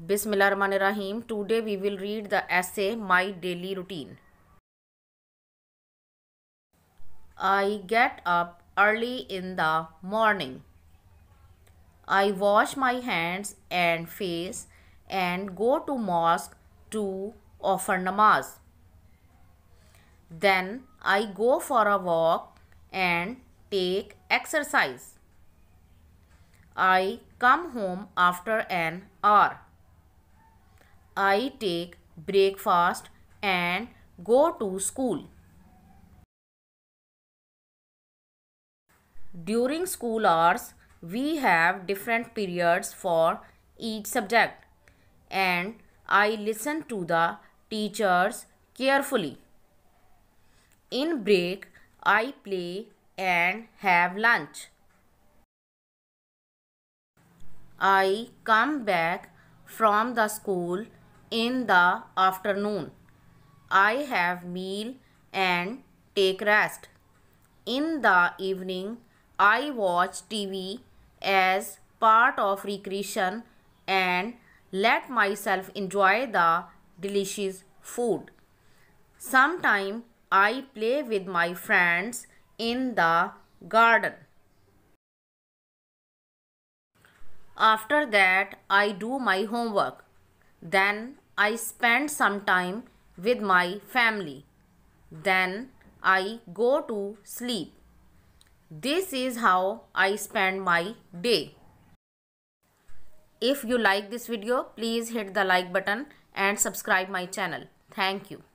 Bismillah Rahman Rahim. Today we will read the essay My Daily Routine. I get up early in the morning. I wash my hands and face and go to mosque to offer namaz. Then I go for a walk and take exercise. I come home after an hour. I take breakfast and go to school. During school hours, we have different periods for each subject and I listen to the teachers carefully. In break, I play and have lunch. I come back from the school in the afternoon. I have meal and take rest. In the evening, I watch TV as part of recreation and let myself enjoy the delicious food. Sometimes I play with my friends in the garden. After that, I do my homework. Then I spend some time with my family. Then I go to sleep. This is how I spend my day. If you like this video, please hit the like button and subscribe my channel. Thank you.